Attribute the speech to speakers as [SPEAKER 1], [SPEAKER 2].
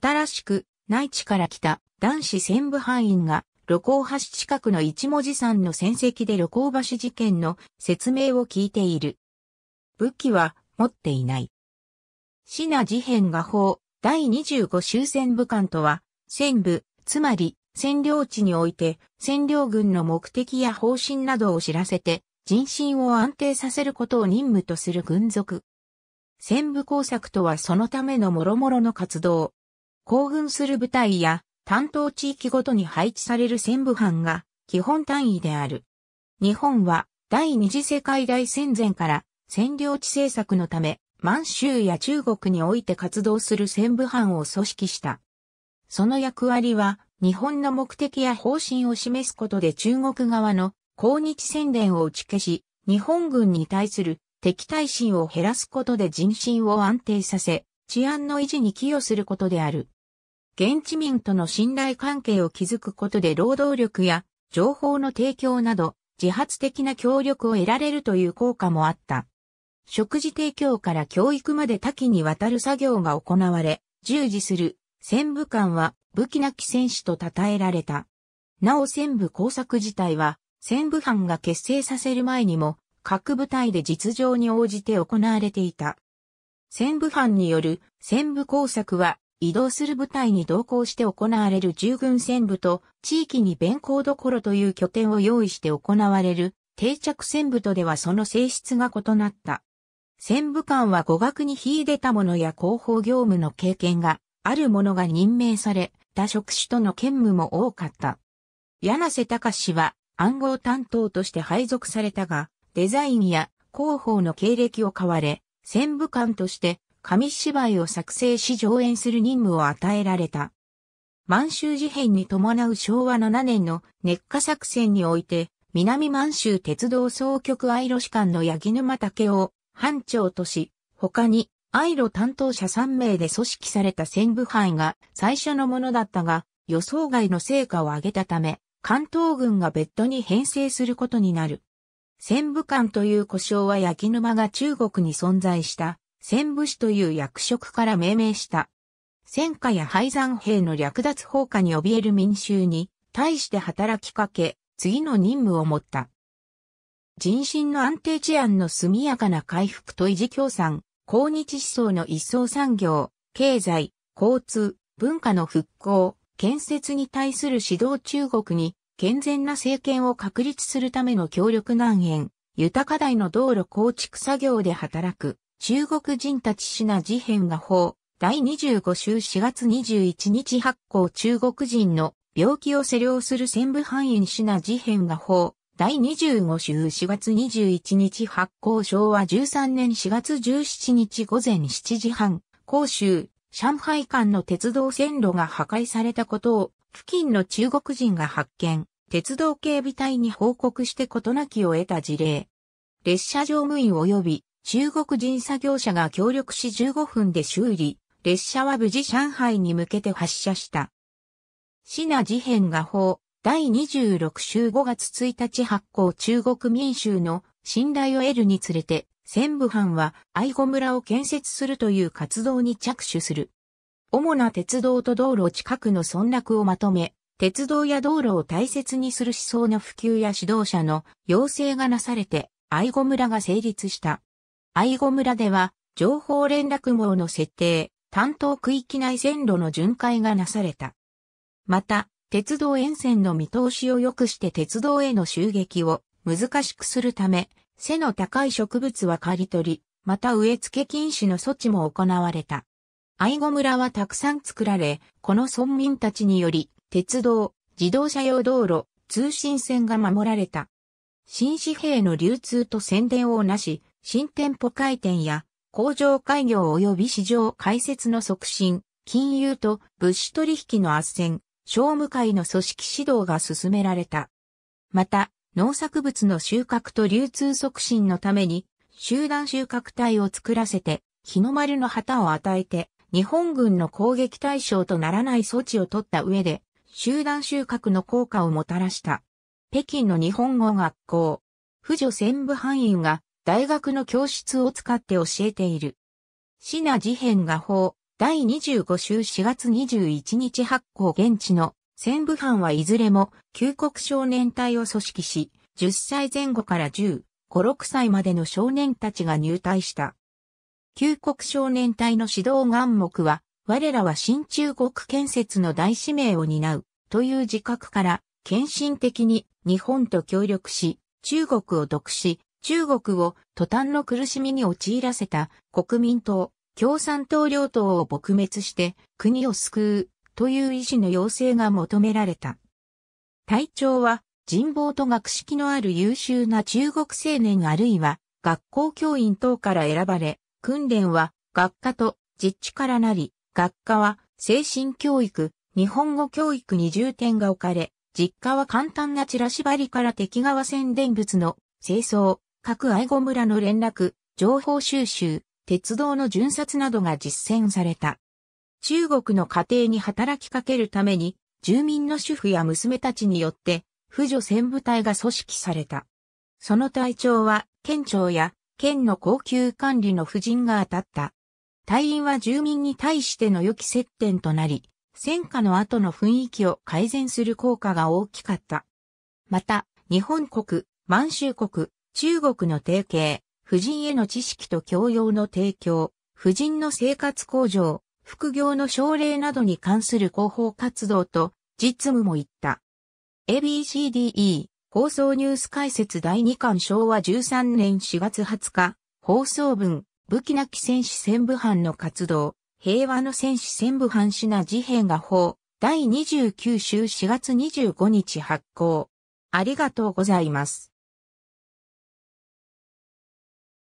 [SPEAKER 1] 新しく内地から来た男子専務班員が露行橋近くの一文字山の戦績で旅行橋事件の説明を聞いている。武器は持っていない。シナ事変画法第25終戦部官とは、戦部、つまり占領地において占領軍の目的や方針などを知らせて人心を安定させることを任務とする軍属。戦部工作とはそのための諸々の活動、行軍する部隊や担当地域ごとに配置される戦部班が基本単位である。日本は第二次世界大戦前から占領地政策のため満州や中国において活動する戦部班を組織した。その役割は日本の目的や方針を示すことで中国側の抗日宣伝を打ち消し、日本軍に対する敵対心を減らすことで人心を安定させ、治安の維持に寄与することである。現地民との信頼関係を築くことで労働力や情報の提供など自発的な協力を得られるという効果もあった。食事提供から教育まで多岐にわたる作業が行われ、従事する戦部官は武器なき戦士と称えられた。なお戦部工作自体は戦部班が結成させる前にも各部隊で実情に応じて行われていた。戦部班による戦部工作は移動する部隊に同行して行われる従軍戦部と地域に弁行どころという拠点を用意して行われる定着戦部とではその性質が異なった。戦部官は語学に秀でた者や広報業務の経験がある者が任命され他職種との兼務も多かった。柳瀬隆氏は暗号担当として配属されたが、デザインや広報の経歴を買われ、戦部官として紙芝居を作成し上演する任務を与えられた。満州事変に伴う昭和7年の熱化作戦において、南満州鉄道総局愛路士官の八木沼武を班長とし、他に愛路担当者3名で組織された戦部班が最初のものだったが、予想外の成果を上げたため、関東軍が別途に編成することになる。戦部官という故障は八木沼が中国に存在した戦武士という役職から命名した。戦火や廃山兵の略奪放火に怯える民衆に対して働きかけ、次の任務を持った。人心の安定治安の速やかな回復と維持共産、抗日思想の一層産業、経済、交通、文化の復興、建設に対する指導中国に健全な政権を確立するための協力難延、豊か台の道路構築作業で働く。中国人たちシナ事変が法、第25週4月21日発行中国人の病気を施療する専部範囲シナ事変が法、第25週4月21日発行昭和13年4月17日午前7時半、広州、上海間の鉄道線路が破壊されたことを、付近の中国人が発見、鉄道警備隊に報告して事なきを得た事例。列車乗務員及び中国人作業者が協力し15分で修理、列車は無事上海に向けて発車した。シナ事変画法第26週5月1日発行中国民衆の信頼を得るにつれて、専武藩は愛護村を建設するという活動に着手する。主な鉄道と道路近くの村落をまとめ、鉄道や道路を大切にする思想の普及や指導者の要請がなされて、愛護村が成立した。愛護村では、情報連絡網の設定、担当区域内線路の巡回がなされた。また、鉄道沿線の見通しを良くして鉄道への襲撃を難しくするため、背の高い植物は刈り取り、また植え付け禁止の措置も行われた。愛護村はたくさん作られ、この村民たちにより、鉄道、自動車用道路、通信線が守られた。新紙幣の流通と宣伝をなし、新店舗開店や工場開業及び市場開設の促進、金融と物資取引の斡旋、商務会の組織指導が進められた。また、農作物の収穫と流通促進のために、集団収穫体を作らせて、日の丸の旗を与えて、日本軍の攻撃対象とならない措置を取った上で、集団収穫の効果をもたらした。北京の日本語学校、婦女専務班員が大学の教室を使って教えている。シナ事変画法、第25週4月21日発行現地の戦部班はいずれも、旧国少年隊を組織し、10歳前後から15、6歳までの少年たちが入隊した。旧国少年隊の指導願目は、我らは新中国建設の大使命を担う、という自覚から、献身的に日本と協力し、中国を独し、中国を途端の苦しみに陥らせた国民党、共産党両党を撲滅して国を救うという意志の要請が求められた。隊長は人望と学識のある優秀な中国青年あるいは学校教員等から選ばれ、訓練は学科と実地からなり、学科は精神教育、日本語教育に重点が置かれ、実家は簡単なチラシ張りから敵側宣伝物の清掃、各愛護村の連絡、情報収集、鉄道の巡察などが実践された。中国の家庭に働きかけるために、住民の主婦や娘たちによって、婦女戦部隊が組織された。その隊長は、県庁や、県の高級管理の婦人が当たった。隊員は住民に対しての良き接点となり、戦火の後の雰囲気を改善する効果が大きかった。また、日本国、満州国、中国の提携、婦人への知識と教養の提供、婦人の生活向上、副業の奨励などに関する広報活動と実務も言った。ABCDE 放送ニュース解説第2巻昭和13年4月20日放送分武器なき戦士戦部班の活動平和の戦士戦部班シナ事変が法第29週4月25日発行ありがとうございます。